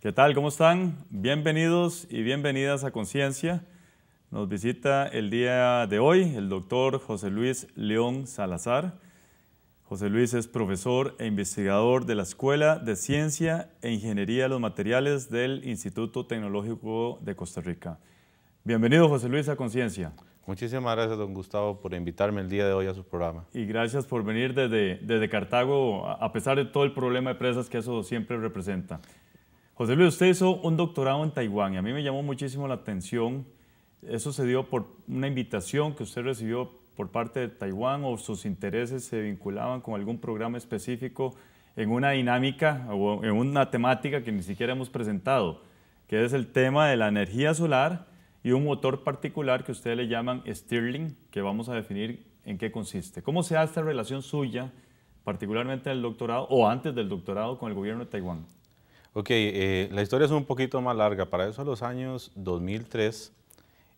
¿Qué tal? ¿Cómo están? Bienvenidos y bienvenidas a Conciencia. Nos visita el día de hoy el doctor José Luis León Salazar. José Luis es profesor e investigador de la Escuela de Ciencia e Ingeniería de los Materiales del Instituto Tecnológico de Costa Rica. Bienvenido, José Luis, a Conciencia. Muchísimas gracias, don Gustavo, por invitarme el día de hoy a su programa. Y gracias por venir desde, desde Cartago, a pesar de todo el problema de presas que eso siempre representa. José Luis, usted hizo un doctorado en Taiwán y a mí me llamó muchísimo la atención. ¿Eso se dio por una invitación que usted recibió por parte de Taiwán o sus intereses se vinculaban con algún programa específico en una dinámica o en una temática que ni siquiera hemos presentado, que es el tema de la energía solar y un motor particular que ustedes le llaman Stirling, que vamos a definir en qué consiste. ¿Cómo se da esta relación suya, particularmente en el doctorado o antes del doctorado, con el gobierno de Taiwán? Ok, eh, la historia es un poquito más larga. Para eso, en los años 2003,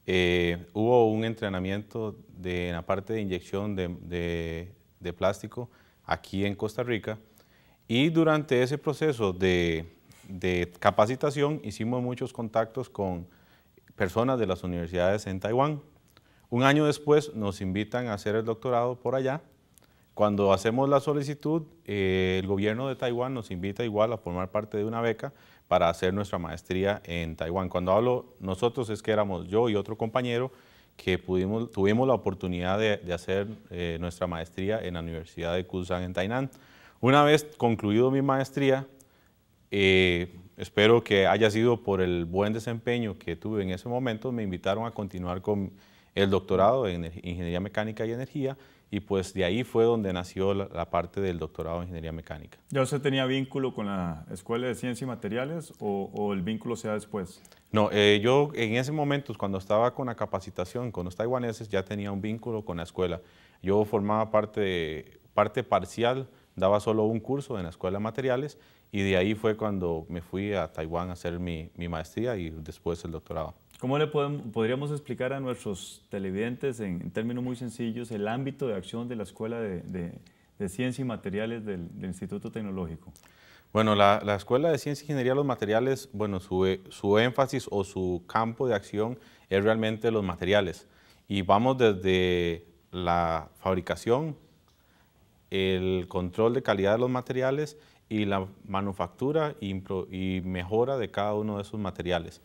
eh, hubo un entrenamiento de, en la parte de inyección de, plástico aquí en Costa Rica y durante ese proceso de, de capacitación hicimos muchos contactos con personas de las universidades en Taiwán. Un año después nos invitan a hacer el doctorado por allá cuando hacemos la solicitud, eh, el gobierno de Taiwán nos invita igual a formar parte de una beca para hacer nuestra maestría en Taiwán. Cuando hablo nosotros es que éramos yo y otro compañero que pudimos, tuvimos la oportunidad de, hacer eh, nuestra maestría en la Universidad de Kusan en Tainan. Una vez concluido mi maestría, eh, espero que haya sido por el buen desempeño que tuve en ese momento, me invitaron a continuar con el doctorado en Ingeniería Mecánica y Energía y pues de ahí fue donde nació la, parte del doctorado en ingeniería mecánica. ¿Ya usted tenía vínculo con la Escuela de Ciencia y Materiales o, el vínculo se da después? No, eh, yo en ese momento, cuando estaba con la capacitación con los taiwaneses, ya tenía un vínculo con la escuela. Yo formaba parte, parte parcial, daba solo un curso en la Escuela de Materiales y de ahí fue cuando me fui a Taiwán a hacer mi, mi maestría y después el doctorado. ¿Cómo le podríamos explicar a nuestros televidentes en, términos muy sencillos el ámbito de acción de la Escuela de, de, Ciencia y Materiales del, Instituto Tecnológico? Bueno, la, Escuela de Ciencia, Ingeniería de los Materiales, bueno, su, énfasis o su campo de acción es realmente los materiales. Y vamos desde la fabricación, el control de calidad de los materiales y la manufactura y mejora de cada uno de esos materiales.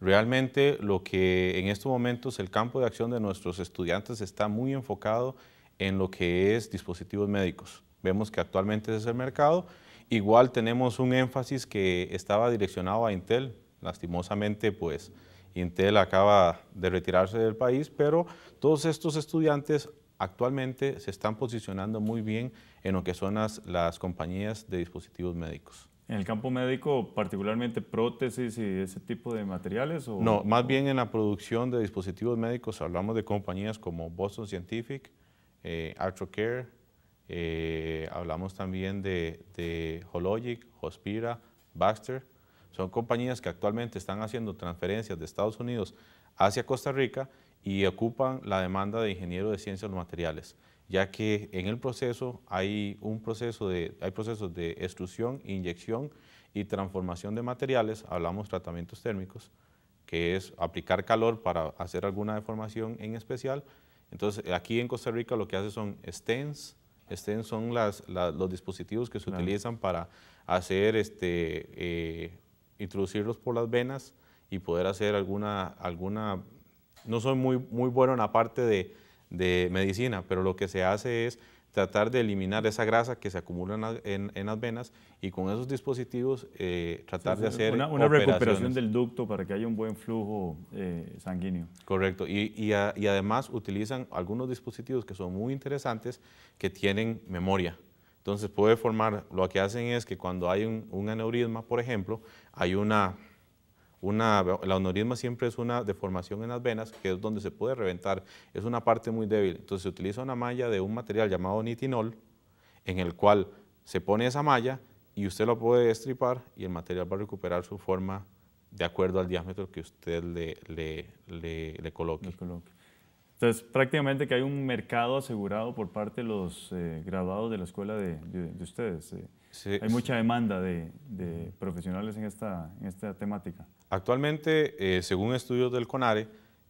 Realmente lo que en estos momentos el campo de acción de nuestros estudiantes está muy enfocado en lo que es dispositivos médicos. Vemos que actualmente es el mercado. Igual tenemos un énfasis que estaba direccionado a Intel. Lastimosamente, pues Intel acaba de retirarse del país, pero todos estos estudiantes actualmente se están posicionando muy bien en lo que son las, las compañías de dispositivos médicos en el campo médico, particularmente prótesis y ese tipo de materiales? no, más bien en la producción de dispositivos médicos hablamos de compañías como Boston Scientific, eh, ArtroCare, eh, hablamos también de, Hologic, Hospira, Baxter. Son compañías que actualmente están haciendo transferencias de Estados Unidos hacia Costa Rica y ocupan la demanda de ingenieros de ciencias de los materiales ya que en el proceso hay, un proceso de, hay procesos de extrusión, inyección y transformación de materiales, hablamos tratamientos térmicos, que es aplicar calor para hacer alguna deformación en especial. Entonces, aquí en Costa Rica lo que hace son stents, stents son los dispositivos que se utilizan para hacer, este, eh, introducirlos por las venas y poder hacer alguna, alguna no soy muy, muy bueno en de de medicina, pero lo que se hace es tratar de eliminar esa grasa que se acumula en, en, las venas y con esos dispositivos eh, tratar de hacer una, recuperación del ducto para que haya un buen flujo eh, sanguíneo. Correcto, y, y, además utilizan algunos dispositivos que son muy interesantes que tienen memoria. Entonces puede formar, lo que hacen es que cuando hay un, un aneurisma, por ejemplo, hay una una, el aneurisma siempre es una deformación en las venas, que es donde se puede reventar, es una parte muy débil. Entonces se utiliza una malla de un material llamado nitinol, en el cual se pone esa malla y usted lo puede estripar y el material va a recuperar su forma de acuerdo al diámetro que usted le, le, coloque. Entonces, prácticamente que hay un mercado asegurado por parte de los eh, graduados de la escuela de, ustedes. Eh. hay mucha demanda de, de profesionales en esta, en esta temática. Actualmente, eh, según estudios del CONARE,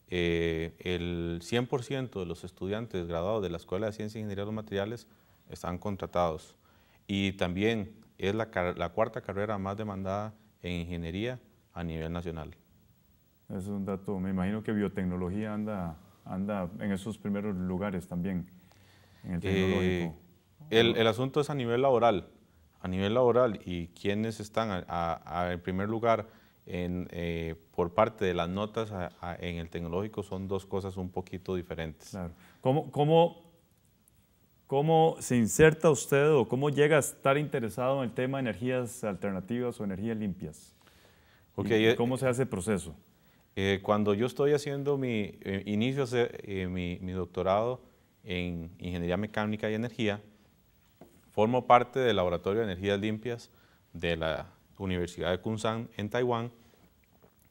eh, el 100% de los estudiantes graduados de la Escuela de Ciencia e Ingeniería de los Materiales están contratados. Y también es la, cuarta carrera más demandada en ingeniería a nivel nacional. Es un dato, me imagino que biotecnología anda, en esos primeros lugares también, en el eh, tecnológico. el, asunto es a nivel laboral, a nivel laboral y quienes están en primer lugar en, eh, por parte de las notas en el tecnológico son dos cosas un poquito diferentes. ¿Cómo, cómo, cómo se inserta usted o cómo llega a estar interesado en el tema de energías alternativas o energías limpias? Eh, ¿Cómo se hace el proceso? Eh, cuando yo estoy haciendo mi, inicio eh, mi, mi, doctorado en Ingeniería Mecánica y Energía, formo parte del Laboratorio de Energías Limpias de la Universidad de Kunsan en Taiwán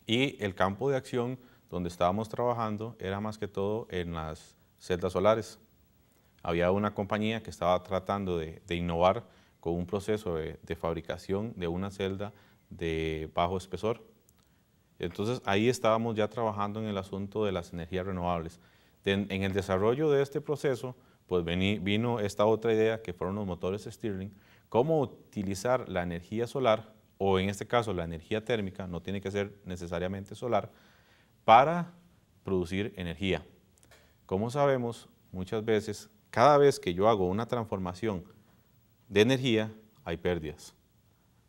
y el campo de acción donde estábamos trabajando era más que todo en las celdas solares. Había una compañía que estaba tratando de, innovar con un proceso de, fabricación de una celda de bajo espesor. Entonces ahí estábamos ya trabajando en el asunto de las energías renovables. En, el desarrollo de este proceso, pues vino esta otra idea que fueron los motores Stirling, cómo utilizar la energía solar o en este caso la energía térmica, no tiene que ser necesariamente solar, para producir energía. Como sabemos, muchas veces, cada vez que yo hago una transformación de energía, hay pérdidas.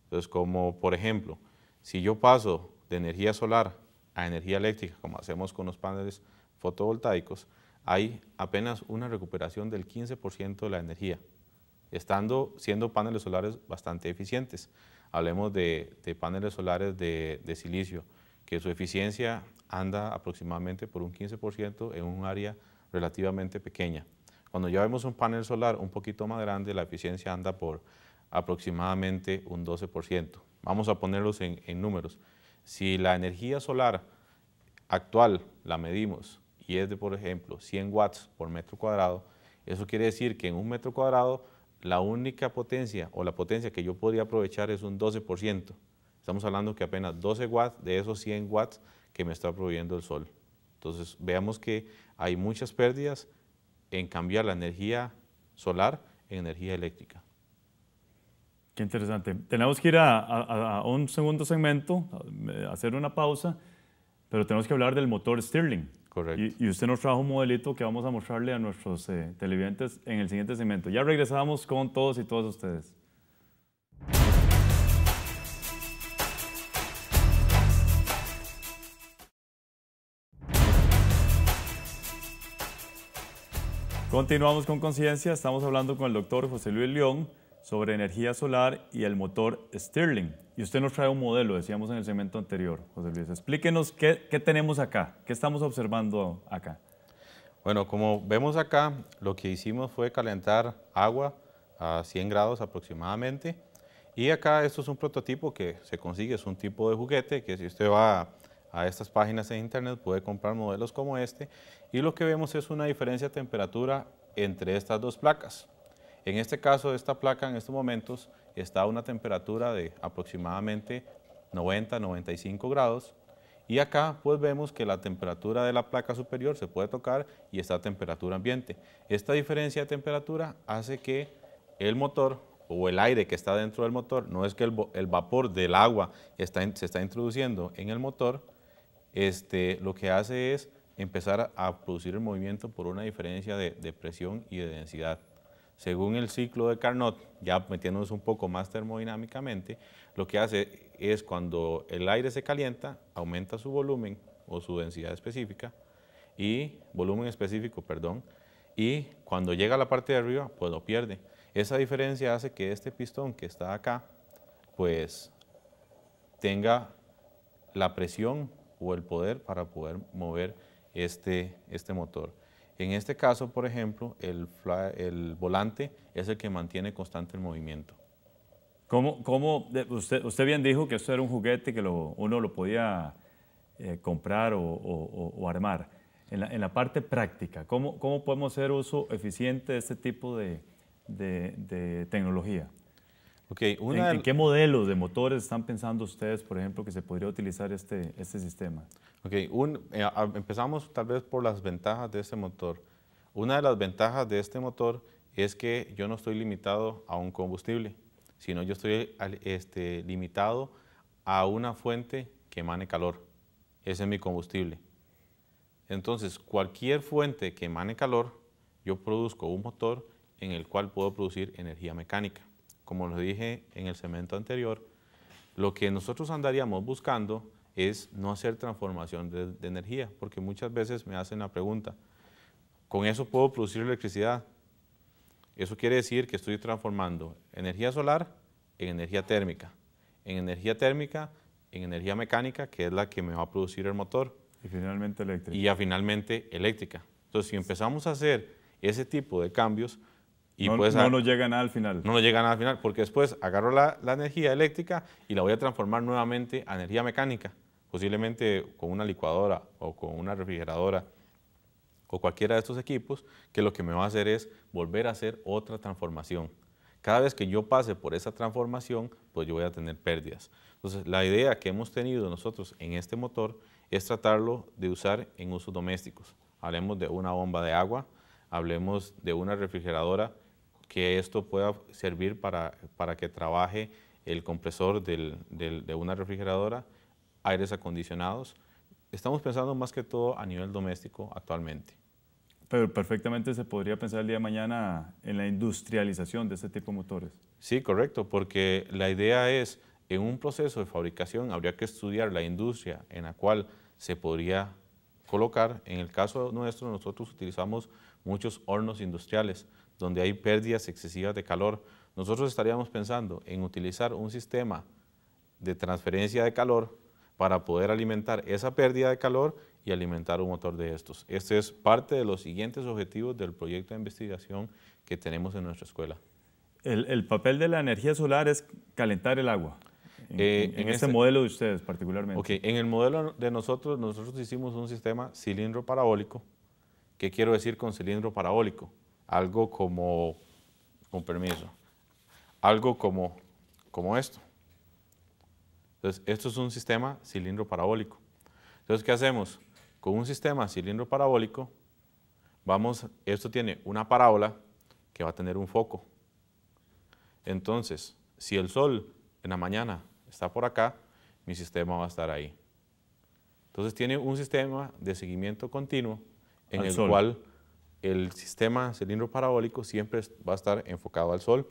Entonces, como por ejemplo, si yo paso de energía solar a energía eléctrica, como hacemos con los paneles fotovoltaicos, hay apenas una recuperación del 15% de la energía estando siendo paneles solares bastante eficientes. Hablemos de, paneles solares de, silicio, que su eficiencia anda aproximadamente por un 15% en un área relativamente pequeña. Cuando ya vemos un panel solar un poquito más grande, la eficiencia anda por aproximadamente un 12%. Vamos a ponerlos en números. Si la energía solar actual la medimos y es de, por ejemplo, 100 watts por metro cuadrado, eso quiere decir que en un metro cuadrado la única potencia o la potencia que yo podría aprovechar es un 12%. Estamos hablando que apenas 12 watts de esos 100 watts que me está proveyendo el sol. Entonces veamos que hay muchas pérdidas en cambiar la energía solar en energía eléctrica. Qué interesante. Tenemos que ir a, a un segundo segmento, hacer una pausa, pero tenemos que hablar del motor Stirling. Y, usted nos trajo un modelito que vamos a mostrarle a nuestros eh, televidentes en el siguiente segmento. Ya regresamos con todos y todas ustedes. Continuamos con conciencia. Estamos hablando con el doctor José Luis León sobre energía solar y el motor Stirling. Y usted nos trae un modelo, decíamos en el segmento anterior, José Luis. Explíquenos qué, tenemos acá, qué estamos observando acá. Bueno, como vemos acá, lo que hicimos fue calentar agua a 100 grados aproximadamente. Y acá esto es un prototipo que se consigue, es un tipo de juguete que si usted va a, estas páginas en internet puede comprar modelos como este. Y lo que vemos es una diferencia de temperatura entre estas dos placas. En este caso, esta placa en estos momentos está a una temperatura de aproximadamente 90-95 grados y acá pues vemos que la temperatura de la placa superior se puede tocar y está a temperatura ambiente. Esta diferencia de temperatura hace que el motor o el aire que está dentro del motor, no es que el, vapor del agua está, se está introduciendo en el motor, este, lo que hace es empezar a producir el movimiento por una diferencia de presión y de densidad según el ciclo de Carnot, ya metiéndonos un poco más termodinámicamente, lo que hace es cuando el aire se calienta, aumenta su volumen o su densidad específica y volumen específico, perdón, y cuando llega a la parte de arriba, pues lo pierde. Esa diferencia hace que este pistón que está acá, pues tenga la presión o el poder para poder mover este, este motor. En este caso, por ejemplo, el, volante es el que mantiene constante el movimiento. ¿Cómo, cómo usted, usted, bien dijo que esto era un juguete que uno lo podía eh, comprar o, armar. En la, parte práctica, ¿cómo, ¿cómo podemos hacer uso eficiente de este tipo de tecnología? ¿En, qué modelos de motores están pensando ustedes, por ejemplo, que se podría utilizar este, este sistema? Ok, un, eh, empezamos tal vez por las ventajas de este motor. Una de las ventajas de este motor es que yo no estoy limitado a un combustible, sino yo estoy este, limitado a una fuente que emane calor. Ese es mi combustible. Entonces, cualquier fuente que emane calor, yo produzco un motor en el cual puedo producir energía mecánica como lo dije en el cemento anterior, lo que nosotros andaríamos buscando es no hacer transformación de, energía, porque muchas veces me hacen la pregunta, ¿con eso puedo producir electricidad? Eso quiere decir que estoy transformando energía solar en energía térmica, en energía térmica en energía mecánica, que es la que me va a producir el motor. Y finalmente eléctrica. Y finalmente eléctrica. Entonces, si empezamos a hacer ese tipo de cambios, no, nos llega nada al final. No nos llega nada al final, porque después agarro la, la, energía eléctrica y la voy a transformar nuevamente a energía mecánica, posiblemente con una licuadora o con una refrigeradora o cualquiera de estos equipos, que lo que me va a hacer es volver a hacer otra transformación. Cada vez que yo pase por esa transformación, pues yo voy a tener pérdidas. Entonces, la idea que hemos tenido nosotros en este motor es tratarlo de usar en usos domésticos. Hablemos de una bomba de agua, hablemos de una refrigeradora que esto pueda servir para, para que trabaje el compresor del, de una refrigeradora, aires acondicionados. Estamos pensando más que todo a nivel doméstico actualmente. Pero perfectamente se podría pensar el día de mañana en la industrialización de este tipo de motores. Sí, correcto, porque la idea es, en un proceso de fabricación habría que estudiar la industria en la cual se podría colocar. En el caso nuestro, nosotros utilizamos muchos hornos industriales donde hay pérdidas excesivas de calor. Nosotros estaríamos pensando en utilizar un sistema de transferencia de calor para poder alimentar esa pérdida de calor y alimentar un motor de estos. Este es parte de los siguientes objetivos del proyecto de investigación que tenemos en nuestra escuela. El, papel de la energía solar es calentar el agua. Eh, en, este, modelo de ustedes particularmente. Ok, en el modelo de nosotros, nosotros hicimos un sistema cilindro parabólico. ¿Qué quiero decir con cilindro parabólico? Algo como, con permiso, algo como, como esto. Entonces, esto es un sistema cilindro parabólico. Entonces, ¿qué hacemos? Con un sistema cilindro parabólico, vamos, esto tiene una parábola que va a tener un foco. Entonces, si el sol en la mañana está por acá, mi sistema va a estar ahí. Entonces tiene un sistema de seguimiento continuo en el cual el sistema cilindro parabólico siempre va a estar enfocado al sol.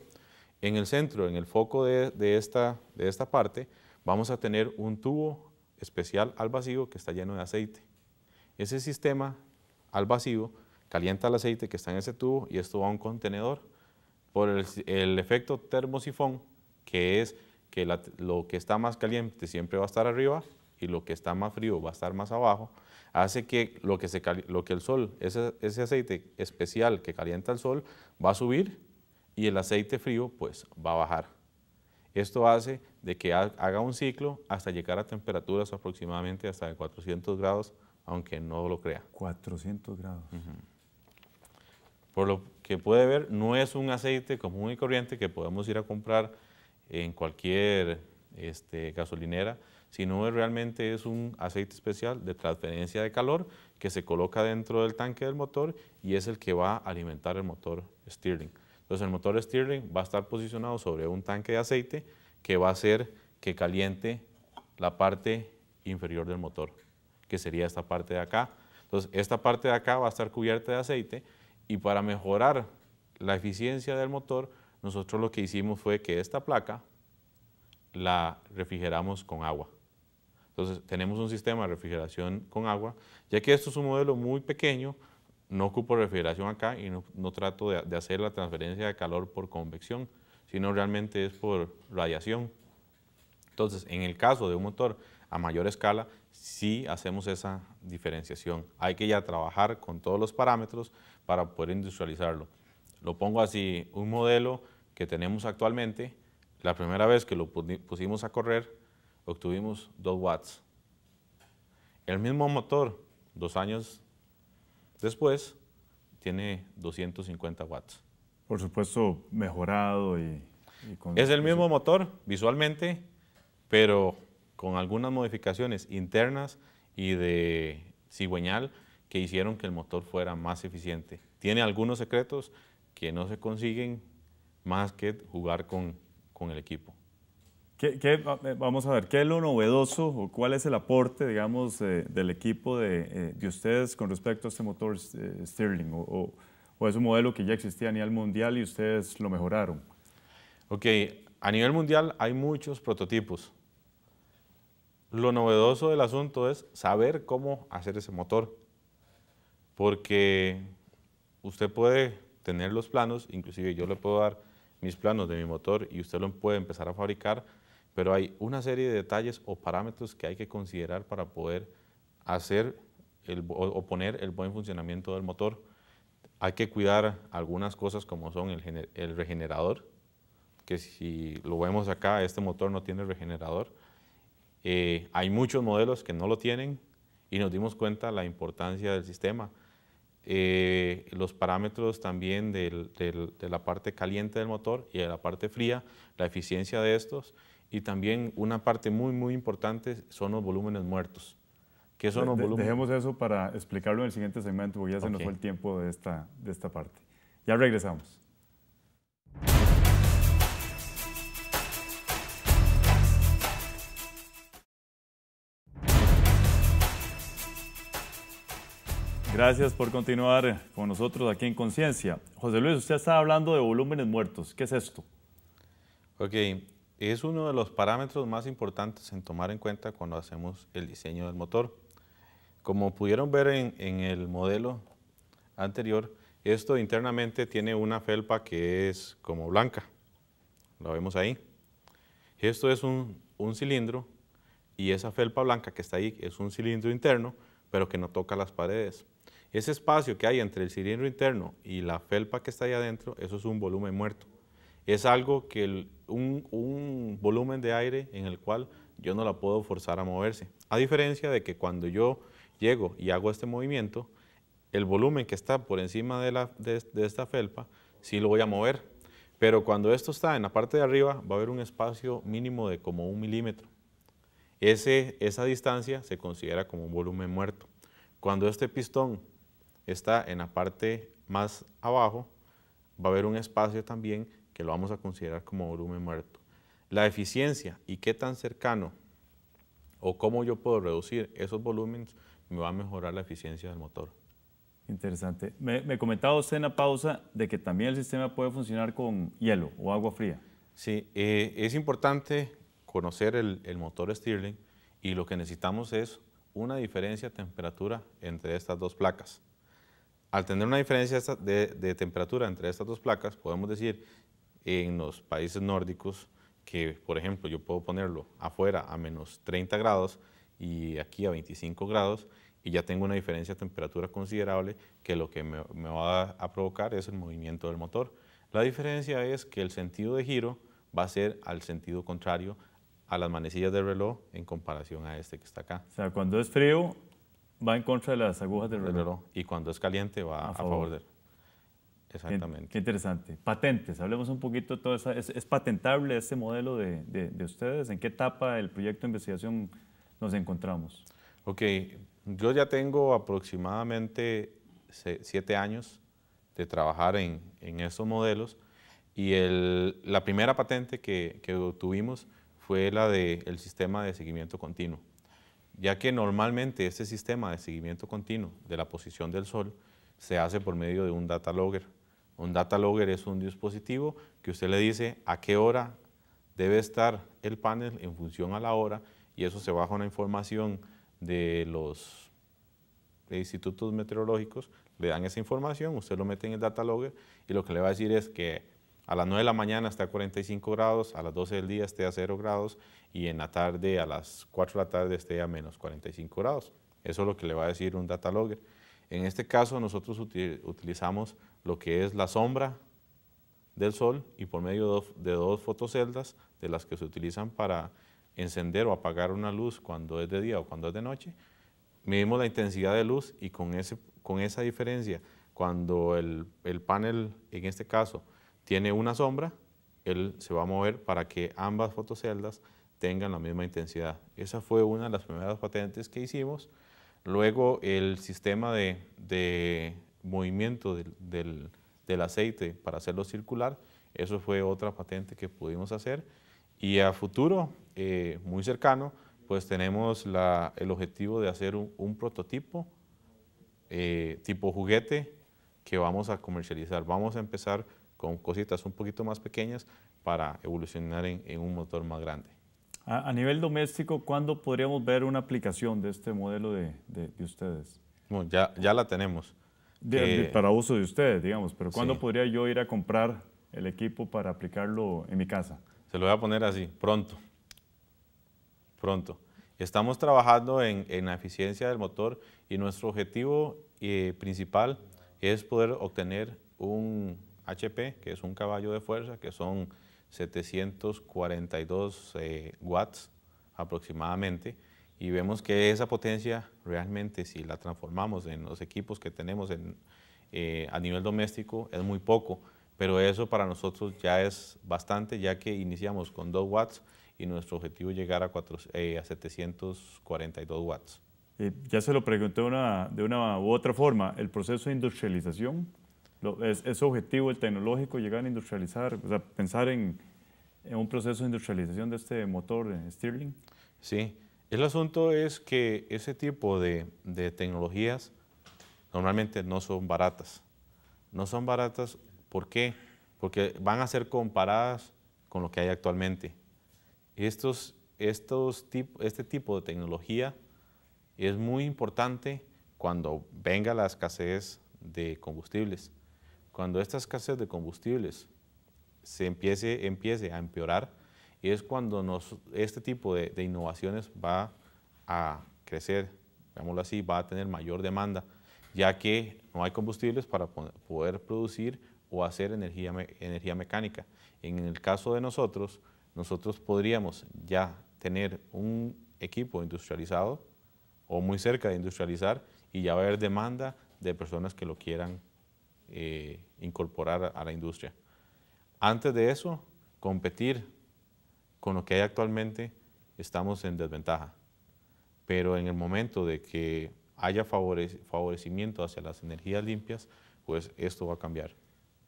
En el centro, en el foco de, esta, de esta parte, vamos a tener un tubo especial al vacío que está lleno de aceite. Ese sistema al vacío calienta el aceite que está en ese tubo y esto va a un contenedor. Por el efecto termosifón, que es que lo que está más caliente siempre va a estar arriba y lo que está más frío va a estar más abajo, hace que lo que, se, lo que el sol, ese, ese aceite especial que calienta el sol, va a subir y el aceite frío pues va a bajar. Esto hace de que haga un ciclo hasta llegar a temperaturas aproximadamente hasta de 400 grados, aunque no lo crea. 400 grados. Por lo que puede ver, no es un aceite común y corriente que podemos ir a comprar en cualquier este, gasolinera, sino realmente es un aceite especial de transferencia de calor que se coloca dentro del tanque del motor y es el que va a alimentar el motor Stirling. Entonces el motor Stirling va a estar posicionado sobre un tanque de aceite que va a hacer que caliente la parte inferior del motor, que sería esta parte de acá. Entonces esta parte de acá va a estar cubierta de aceite y para mejorar la eficiencia del motor nosotros lo que hicimos fue que esta placa la refrigeramos con agua. Entonces tenemos un sistema de refrigeración con agua, ya que esto es un modelo muy pequeño, no ocupo refrigeración acá y no, trato de, de, hacer la transferencia de calor por convección, sino realmente es por radiación. Entonces, en el caso de un motor a mayor escala, sí hacemos esa diferenciación. Hay que ya trabajar con todos los parámetros para poder industrializarlo. Lo pongo así, un modelo que tenemos actualmente, la primera vez que lo pusimos a correr, obtuvimos 2 watts. El mismo motor, dos años después, tiene 250 watts. Por supuesto, mejorado y... es el mismo motor visualmente, pero con algunas modificaciones internas y de cigüeñal que hicieron que el motor fuera más eficiente. Tiene algunos secretos que no se consiguen más que jugar con, con el equipo. ¿Qué, eh, vamos a ver, ¿qué es lo novedoso o cuál es el aporte, digamos, eh, del equipo de, eh, de, ustedes con respecto a este motor Stirling? O, o, o, es un modelo que ya existía a nivel mundial y ustedes lo mejoraron? Ok, a nivel mundial hay muchos prototipos. Lo novedoso del asunto es saber cómo hacer ese motor, porque usted puede tener los planos, inclusive yo le puedo dar mis planos de mi motor y usted lo puede empezar a fabricar, pero hay una serie de detalles o parámetros que hay que considerar para poder hacer o poner el buen funcionamiento del motor. Hay que cuidar algunas cosas como son el, regenerador, que si lo vemos acá, este motor no tiene regenerador. Eh, hay muchos modelos que no lo tienen y nos dimos cuenta la importancia del sistema. Eh, los parámetros también de la parte caliente del motor y de la parte fría, la eficiencia de estos y también una parte muy, muy importante son los volúmenes muertos. ¿Qué son volúmenes? Dejemos eso para explicarlo en el siguiente segmento porque ya se nos fue el tiempo de esta, de esta parte. Ya regresamos. Gracias por continuar con nosotros aquí en Conciencia. José Luis, usted estaba hablando de volúmenes muertos. ¿Qué es esto? Ok, es uno de los parámetros más importantes en tomar en cuenta cuando hacemos el diseño del motor. Como pudieron ver en, el modelo anterior, esto internamente tiene una felpa que es como blanca. Lo vemos ahí. Esto es un cilindro y esa felpa blanca que está ahí es un cilindro interno, pero que no toca las paredes. Ese espacio que hay entre el cilindro interno y la felpa que está ahí adentro, eso es un volumen muerto. Es algo que un, volumen de aire en el cual yo no la puedo forzar a moverse. A diferencia de que cuando yo llego y hago este movimiento, el volumen que está por encima de, la, de, esta felpa, sí lo voy a mover. Pero cuando esto está en la parte de arriba, va a haber un espacio mínimo de como un milímetro. esa distancia se considera como un volumen muerto. Cuando este pistón está en la parte más abajo, va a haber un espacio también que lo vamos a considerar como volumen muerto. La eficiencia y qué tan cercano o cómo yo puedo reducir esos volúmenes me va a mejorar la eficiencia del motor. Interesante. Me, comentaba usted en la pausa de que también el sistema puede funcionar con hielo o agua fría. Sí, eh, es importante conocer el, el, motor Stirling y lo que necesitamos es una diferencia de temperatura entre estas dos placas. Al tener una diferencia de, temperatura entre estas dos placas, podemos decir en los países nórdicos que, por ejemplo, yo puedo ponerlo afuera a menos 30 grados y aquí a 25 grados y ya tengo una diferencia de temperatura considerable que lo que me, va a provocar es el movimiento del motor. La diferencia es que el sentido de giro va a ser al sentido contrario a las manecillas del reloj en comparación a este que está acá. O sea, cuando es frío, Va en contra de las agujas del reloj. Y cuando es caliente va a, favor. de. Exactamente. Qué, interesante. Patentes. Hablemos un poquito de todo eso. ¿Es, patentable ese modelo de, ustedes? ¿En qué etapa del proyecto de investigación nos encontramos? Ok. Yo ya tengo aproximadamente siete años de trabajar en, en modelos y la primera patente que, que obtuvimos fue la del sistema de seguimiento continuo ya que normalmente este sistema de seguimiento continuo de la posición del Sol se hace por medio de un data logger. Un data logger es un dispositivo que usted le dice a qué hora debe estar el panel en función a la hora y eso se baja una información de los institutos meteorológicos, le dan esa información, usted lo mete en el data logger y lo que le va a decir es que a las 9 de la mañana está a 45 grados, a las 12 del día esté a 0 grados y en la tarde, a las 4 de la tarde, esté a menos 45 grados. Eso es lo que le va a decir un data logger. En este caso nosotros utilizamos lo que es la sombra del sol y por medio de dos fotoceldas de las que se utilizan para encender o apagar una luz cuando es de día o cuando es de noche, medimos la intensidad de luz y con, esa diferencia, cuando el panel, en este caso, tiene una sombra, él se va a mover para que ambas fotoceldas tengan la misma intensidad. Esa fue una de las primeras patentes que hicimos. Luego el sistema de, de movimiento del, del, del, aceite para hacerlo circular, eso fue otra patente que pudimos hacer. Y a futuro, eh, muy cercano, pues tenemos la, el objetivo de hacer un, prototipo eh, tipo juguete que vamos a comercializar. Vamos a empezar con cositas un poquito más pequeñas para evolucionar en, un motor más grande. A, nivel doméstico, ¿cuándo podríamos ver una aplicación de este modelo de, ustedes? Bueno, ya, la tenemos. Eh, para uso de ustedes, digamos, pero ¿cuándo podría yo ir a comprar el equipo para aplicarlo en mi casa? Se lo voy a poner así, pronto. Pronto. Estamos trabajando en, la eficiencia del motor y nuestro objetivo eh, principal es poder obtener un, HP, que es un caballo de fuerza, que son 742 eh, watts aproximadamente, y vemos que esa potencia realmente si la transformamos en los equipos que tenemos eh, a nivel doméstico es muy poco, pero eso para nosotros ya es bastante, ya que iniciamos con 2 watts y nuestro objetivo es llegar a, 4, eh, a 742 watts. ya se lo pregunté una, de una u otra forma, ¿el proceso de industrialización es, objetivo el tecnológico llegar a industrializar, o sea, pensar en, un proceso de industrialización de este motor eh, Stirling? Sí, el asunto es que ese tipo de, tecnologías normalmente no son baratas. No son baratas, ¿por qué? Porque van a ser comparadas con lo que hay actualmente. Estos, estos este tipo de tecnología es muy importante cuando venga la escasez de combustibles cuando esta escasez de combustibles se empiece, empiece a empeorar, es cuando nos, este tipo de, de, innovaciones va a crecer, digámoslo así, va a tener mayor demanda, ya que no hay combustibles para poder producir o hacer energía, energía mecánica. En el caso de nosotros, nosotros podríamos ya tener un equipo industrializado o muy cerca de industrializar y ya va a haber demanda de personas que lo quieran eh, incorporar a la industria. Antes de eso, competir con lo que hay actualmente, estamos en desventaja. Pero en el momento de que haya favorecimiento hacia las energías limpias, pues esto va a cambiar.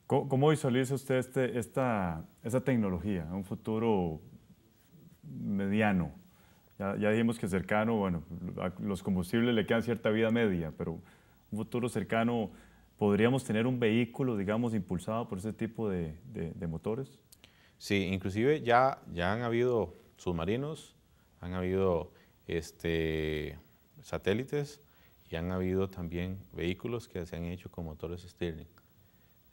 ¿Cómo, visualiza usted este, esta, esta tecnología, un futuro mediano? Ya, ya, dijimos que cercano, bueno, a los combustibles le quedan cierta vida media, pero un futuro cercano, podríamos tener un vehículo, digamos, impulsado por ese tipo de, motores? Sí, inclusive ya, ya han habido submarinos, han habido este, satélites y han habido también vehículos que se han hecho con motores Stirling.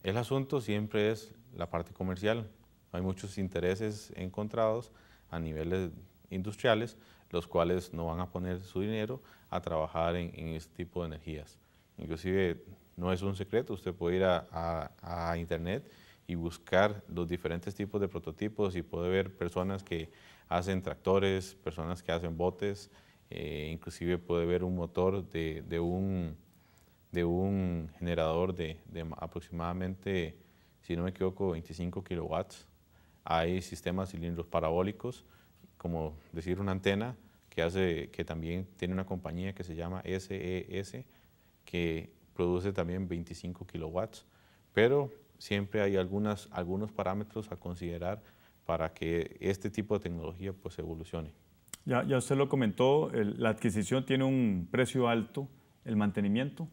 El asunto siempre es la parte comercial. Hay muchos intereses encontrados a niveles industriales, los cuales no van a poner su dinero a trabajar en, en este tipo de energías. Inclusive no es un secreto, usted puede ir a, internet y buscar los diferentes tipos de prototipos y puede ver personas que hacen tractores, personas que hacen botes, eh, inclusive puede ver un motor de, un, de un generador de, aproximadamente, si no me equivoco, 25 kilowatts. Hay sistemas cilindros parabólicos, como decir una antena, que, hace, que también tiene una compañía que se llama SES, e que produce también 25 kilowatts, pero siempre hay algunas, algunos parámetros a considerar para que este tipo de tecnología pues evolucione. Ya, ya usted lo comentó, la adquisición tiene un precio alto, ¿el mantenimiento?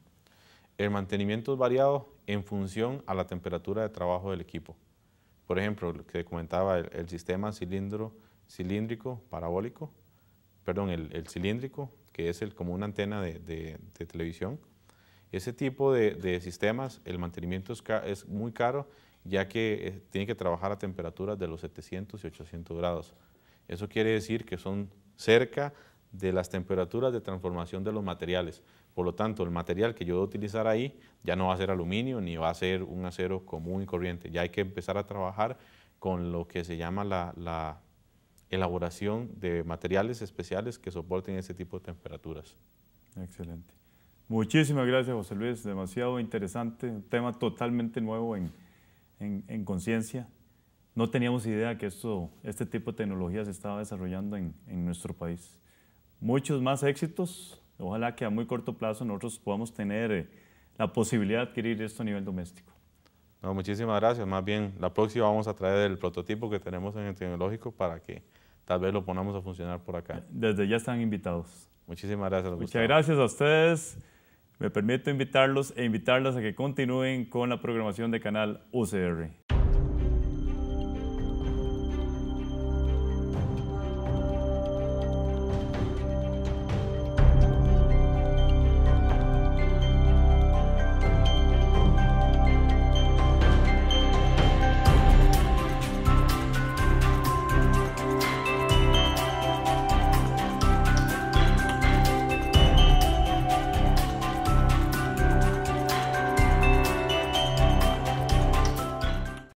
El mantenimiento es variado en función a la temperatura de trabajo del equipo. Por ejemplo, lo que comentaba, el, sistema cilindro, cilíndrico parabólico, perdón, el, el, cilíndrico, que es el, como una antena de, de televisión, ese tipo de, sistemas, el mantenimiento es, muy caro, ya que eh, tiene que trabajar a temperaturas de los 700 y 800 grados. Eso quiere decir que son cerca de las temperaturas de transformación de los materiales. Por lo tanto, el material que yo voy a utilizar ahí ya no va a ser aluminio ni va a ser un acero común y corriente. Ya hay que empezar a trabajar con lo que se llama la, elaboración de materiales especiales que soporten ese tipo de temperaturas. Excelente. Muchísimas gracias, José Luis. Demasiado interesante, un tema totalmente nuevo en, conciencia. No teníamos idea que esto, este tipo de tecnología se estaba desarrollando en, nuestro país. Muchos más éxitos. Ojalá que a muy corto plazo nosotros podamos tener eh, la posibilidad de adquirir esto a nivel doméstico. No, muchísimas gracias. Más bien, la próxima vamos a traer el prototipo que tenemos en el tecnológico para que tal vez lo pongamos a funcionar por acá. Desde ya están invitados. Muchísimas gracias. Muchas gracias a ustedes. Me permito invitarlos e invitarlas a que continúen con la programación de canal UCR.